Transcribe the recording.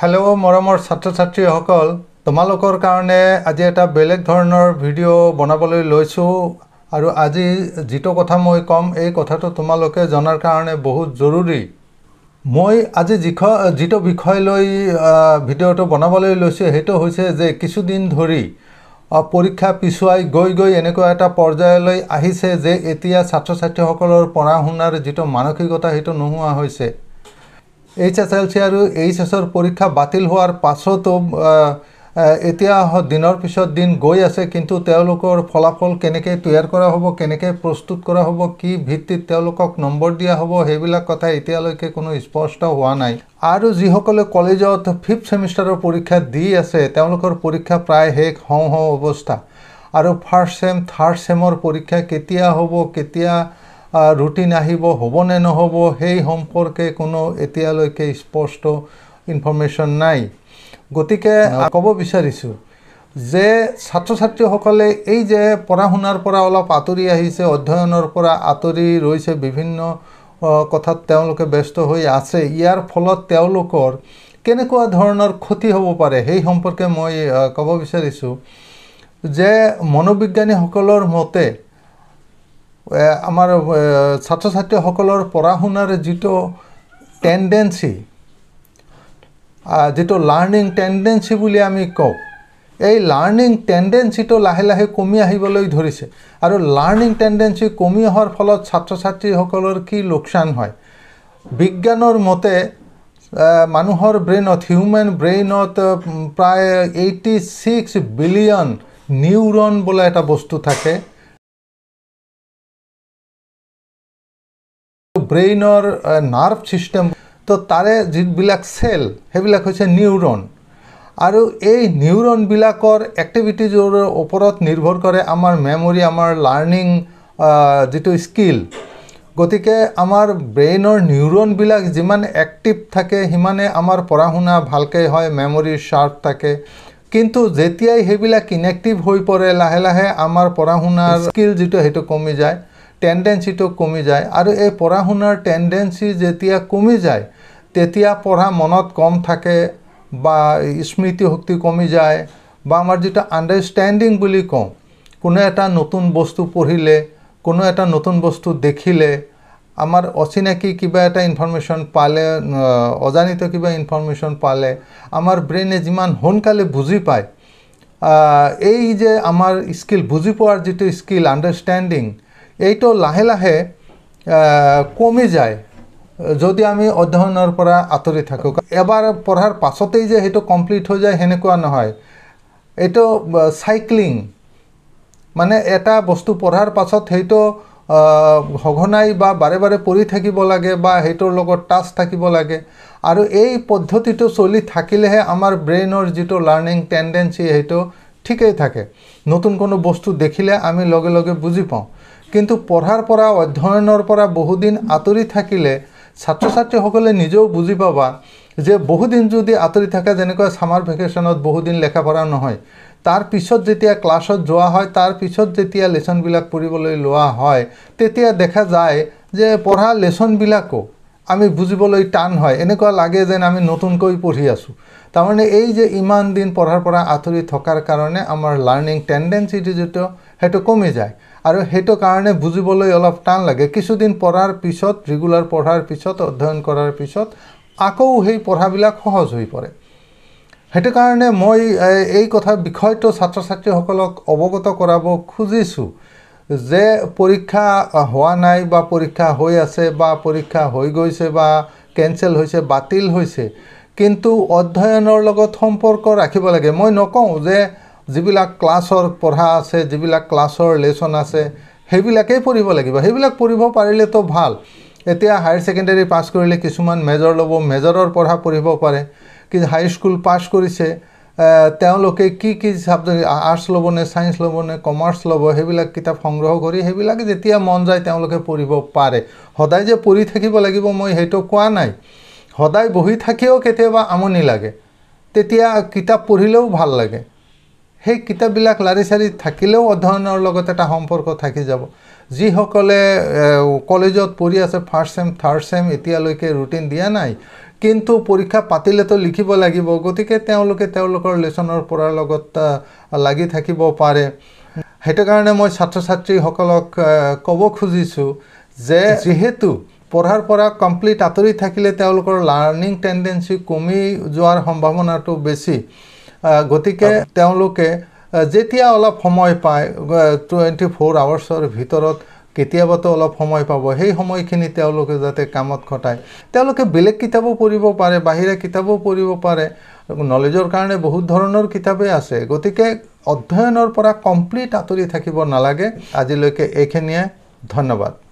hello' মৰমৰ ছাত্ৰ ছাত্ৰীসকল তোমালোকৰ কাৰণে আজি এটা বেলেগ ধৰণৰ ভিডিঅ' বনাবলৈ লৈছোঁ আৰু আজি যিটো কথা মই ক'ম এই কথাটো তোমালোকে জনাৰ কাৰণে বহুত জৰুৰী মই আজি যিখ যিটো বিষয় লৈ ভিডিঅ'টো বনাবলৈ লৈছোঁ সেইটো হৈছে যে কিছুদিন ধৰি পৰীক্ষা পিছুৱাই গৈ গৈ এনেকুৱা এটা পৰ্যায়লৈ আহিছে যে এতিয়া ছাত্ৰ ছাত্ৰীসকলৰ পঢ়া শুনাৰ যিটো মানসিকতা সেইটো নোহোৱা হৈছে এইচ এছ এল চি আৰু এইচ এছৰ পৰীক্ষা বাতিল হোৱাৰ পাছতো এতিয়া দিনৰ পিছত দিন গৈ আছে কিন্তু তেওঁলোকৰ ফলাফল কেনেকৈ তৈয়াৰ কৰা হ'ব কেনেকৈ প্ৰস্তুত কৰা হ'ব কি ভিত্তিত তেওঁলোকক নম্বৰ দিয়া হ'ব সেইবিলাক কথা এতিয়ালৈকে কোনো স্পষ্ট হোৱা নাই আৰু যিসকলে কলেজত ফিফ্থ ছেমিষ্টাৰৰ পৰীক্ষা দি আছে তেওঁলোকৰ পৰীক্ষা প্ৰায় শেষ হওঁ হওঁ অৱস্থা আৰু ফাৰ্ষ্ট ছেম থাৰ্ড ছেমৰ পৰীক্ষা কেতিয়া হ'ব কেতিয়া ৰুটিন আহিব হ'বনে নহ'ব সেই সম্পৰ্কে কোনো এতিয়ালৈকে স্পষ্ট ইনফৰ্মেশ্যন নাই গতিকে ক'ব বিচাৰিছোঁ যে ছাত্ৰ ছাত্ৰীসকলে এই যে পঢ়া শুনাৰ পৰা অলপ আঁতৰি আহিছে অধ্যয়নৰ পৰা আঁতৰি ৰৈছে বিভিন্ন কথাত তেওঁলোকে ব্যস্ত হৈ আছে ইয়াৰ ফলত তেওঁলোকৰ কেনেকুৱা ধৰণৰ ক্ষতি হ'ব পাৰে সেই সম্পৰ্কে মই ক'ব বিচাৰিছোঁ যে মনোবিজ্ঞানীসকলৰ মতে আমাৰ ছাত্ৰ ছাত্ৰীসকলৰ পঢ়া শুনাৰ যিটো টেণ্ডেঞ্চি যিটো লাৰ্ণিং টেণ্ডেঞ্চি বুলি আমি কওঁ এই লাৰ্ণিং টেণ্ডেঞ্চিটো লাহে লাহে কমি আহিবলৈ ধৰিছে আৰু লাৰ্ণিং টেণ্ডেঞ্চি কমি অহাৰ ফলত ছাত্ৰ ছাত্ৰীসকলৰ কি লোকচান হয় বিজ্ঞানৰ মতে মানুহৰ ব্ৰেইনত হিউমেন ব্ৰেইনত প্ৰায় এইটি ছিক্স বিলিয়ন নিউৰন বোলা এটা বস্তু থাকে ব্ৰেইনৰ নাৰ্ভ ছিষ্টেম তো তাৰে যিবিলাক চেল সেইবিলাক হৈছে নিউৰন আৰু এই নিউৰনবিলাকৰ এক্টিভিটিজৰ ওপৰত নিৰ্ভৰ কৰে আমাৰ মেমৰি আমাৰ লাৰ্ণিং যিটো স্কিল গতিকে আমাৰ ব্ৰেইনৰ নিউৰনবিলাক যিমান এক্টিভ থাকে সিমানে আমাৰ পঢ়া শুনা ভালকৈ হয় মেমৰি শ্বাৰ্প থাকে কিন্তু যেতিয়াই সেইবিলাক ইনএক্টিভ হৈ পৰে লাহে লাহে আমাৰ পঢ়া শুনাৰ স্কিল যিটো সেইটো কমি যায় টেণ্ডেঞ্চিটো কমি যায় আৰু এই পঢ়া শুনাৰ টেণ্ডেঞ্চি যেতিয়া কমি যায় তেতিয়া পঢ়া মনত কম থাকে বা স্মৃতিশক্তি কমি যায় বা আমাৰ যিটো আণ্ডাৰষ্টেণ্ডিং বুলি কওঁ কোনো এটা নতুন বস্তু পঢ়িলে কোনো এটা নতুন বস্তু দেখিলে আমাৰ অচিনাকি কিবা এটা ইনফৰ্মেশ্যন পালে অজানিত কিবা ইনফৰ্মেশ্যন পালে আমাৰ ব্ৰেইনে যিমান সোনকালে বুজি পায় এই যে আমাৰ স্কিল বুজি পোৱাৰ যিটো স্কিল আণ্ডাৰষ্টেণ্ডিং এইটো লাহে লাহে কমি যায় যদি আমি অধ্যয়নৰ পৰা আঁতৰি থাকোঁ এবাৰ পঢ়াৰ পাছতেই যে সেইটো কমপ্লিট হৈ যায় সেনেকুৱা নহয় এইটো চাইক্লিং মানে এটা বস্তু পঢ়াৰ পাছত সেইটো সঘনাই বা বাৰে বাৰে পঢ়ি থাকিব লাগে বা সেইটোৰ লগত টাচ থাকিব লাগে আৰু এই পদ্ধতিটো চলি থাকিলেহে আমাৰ ব্ৰেইনৰ যিটো লাৰ্ণিং টেণ্ডেঞ্চি সেইটো ঠিকেই থাকে নতুন কোনো বস্তু দেখিলে আমি লগে লগে বুজি পাওঁ কিন্তু পঢ়াৰ পৰা অধ্যয়নৰ পৰা বহুদিন আঁতৰি থাকিলে ছাত্ৰ ছাত্ৰীসকলে নিজেও বুজি পাবা যে বহুদিন যদি আঁতৰি থাকে যেনেকুৱা ছামাৰ ভেকেশ্যনত বহুদিন লেখা পঢ়া নহয় তাৰপিছত যেতিয়া ক্লাছত যোৱা হয় তাৰপিছত যেতিয়া লেচনবিলাক পঢ়িবলৈ লোৱা হয় তেতিয়া দেখা যায় যে পঢ়া লেচনবিলাকো আমি বুজিবলৈ টান হয় এনেকুৱা লাগে যেন আমি নতুনকৈ পঢ়ি আছোঁ তাৰমানে এই যে ইমান দিন পঢ়াৰ পৰা আঁতৰি থকাৰ কাৰণে আমাৰ লাৰ্ণিং টেণ্ডেঞ্চিটো যিটো সেইটো কমি যায় আৰু সেইটো কাৰণে বুজিবলৈ অলপ টান লাগে কিছুদিন পঢ়াৰ পিছত ৰেগুলাৰ পঢ়াৰ পিছত অধ্যয়ন কৰাৰ পিছত আকৌ সেই পঢ়াবিলাক সহজ হৈ পৰে সেইটো কাৰণে মই এই কথা বিষয়টো ছাত্ৰ ছাত্ৰীসকলক অৱগত কৰাব খুজিছোঁ যে পৰীক্ষা হোৱা নাই বা পৰীক্ষা হৈ আছে বা পৰীক্ষা হৈ গৈছে বা কেঞ্চেল হৈছে বাতিল হৈছে কিন্তু অধ্যয়নৰ লগত সম্পৰ্ক ৰাখিব লাগে মই নকওঁ যে যিবিলাক ক্লাছৰ পঢ়া আছে যিবিলাক ক্লাছৰ লেচন আছে সেইবিলাকেই পঢ়িব লাগিব সেইবিলাক পঢ়িব পাৰিলেতো ভাল এতিয়া হায়াৰ ছেকেণ্ডেৰী পাছ কৰিলে কিছুমান মেজৰ ল'ব মেজৰৰ পঢ়া পঢ়িব পাৰে কি হাই স্কুল পাছ কৰিছে তেওঁলোকে কি কি ছাবজেক্ট আৰ্টছ ল'বনে ছায়েন্স ল'বনে কমাৰ্চ ল'ব সেইবিলাক কিতাপ সংগ্ৰহ কৰি সেইবিলাক যেতিয়া মন যায় তেওঁলোকে পঢ়িব পাৰে সদায় যে পঢ়ি থাকিব লাগিব মই সেইটো কোৱা নাই সদায় বহি থাকিও কেতিয়াবা আমনি লাগে তেতিয়া কিতাপ পঢ়িলেও ভাল লাগে সেই কিতাপবিলাক লাৰি চাৰি থাকিলেও অধ্যয়নৰ লগত এটা সম্পৰ্ক থাকি যাব যিসকলে কলেজত পঢ়ি আছে ফাৰ্ষ্ট ছেম থাৰ্ড ছেম এতিয়ালৈকে ৰুটিন দিয়া নাই কিন্তু পৰীক্ষা পাতিলেতো লিখিব লাগিব গতিকে তেওঁলোকে তেওঁলোকৰ লেচনৰ পৰাৰ লগত লাগি থাকিব পাৰে সেইটো কাৰণে মই ছাত্ৰ ছাত্ৰীসকলক ক'ব খুজিছোঁ যে যিহেতু পঢ়াৰ পৰা কমপ্লিট আঁতৰি থাকিলে তেওঁলোকৰ লাৰ্ণিং টেণ্ডেঞ্চি কমি যোৱাৰ সম্ভাৱনাটো বেছি গতিকে তেওঁলোকে যেতিয়া অলপ সময় পায় টুৱেণ্টি ফ'ৰ আৱাৰ্ছৰ ভিতৰত কেতিয়াবাতো অলপ সময় পাব সেই সময়খিনি তেওঁলোকে যাতে কামত খটায় তেওঁলোকে বেলেগ কিতাপো পঢ়িব পাৰে বাহিৰা কিতাপো পঢ়িব পাৰে নলেজৰ কাৰণে বহুত ধৰণৰ কিতাপেই আছে গতিকে অধ্যয়নৰ পৰা কমপ্লিট আঁতৰি থাকিব নালাগে আজিলৈকে এইখিনিয়ে ধন্যবাদ